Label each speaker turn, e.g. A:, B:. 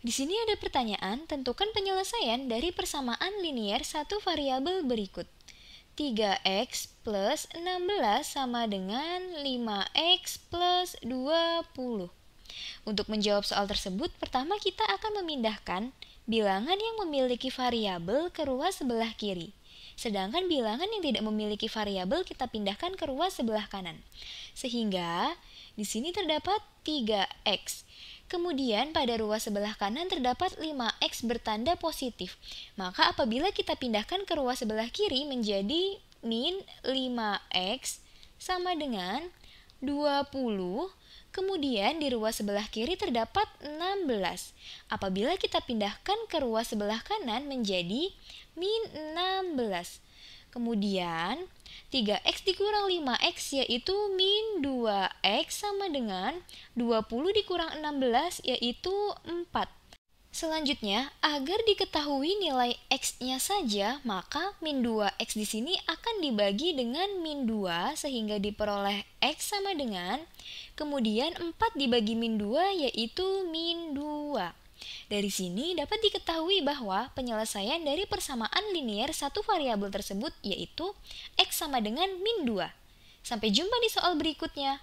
A: Di sini ada pertanyaan, tentukan penyelesaian dari persamaan linier satu variabel berikut. 3x plus 16 sama dengan 5x plus 20. Untuk menjawab soal tersebut, pertama kita akan memindahkan bilangan yang memiliki variabel ke ruas sebelah kiri. Sedangkan bilangan yang tidak memiliki variabel kita pindahkan ke ruas sebelah kanan. Sehingga di sini terdapat 3x. Kemudian pada ruas sebelah kanan terdapat 5x bertanda positif. Maka apabila kita pindahkan ke ruas sebelah kiri menjadi min 5x sama dengan 20. Kemudian di ruas sebelah kiri terdapat 16. Apabila kita pindahkan ke ruas sebelah kanan menjadi min 16. Kemudian 3x dikurang 5x yaitu min 2x sama dengan 20 dikurang 16 yaitu 4. Selanjutnya, agar diketahui nilai x-nya saja, maka min 2x di sini akan dibagi dengan min 2 sehingga diperoleh x sama dengan, kemudian 4 dibagi min 2 yaitu min 2. Dari sini dapat diketahui bahwa penyelesaian dari persamaan linier satu variabel tersebut yaitu x sama dengan min 2. Sampai jumpa di soal berikutnya.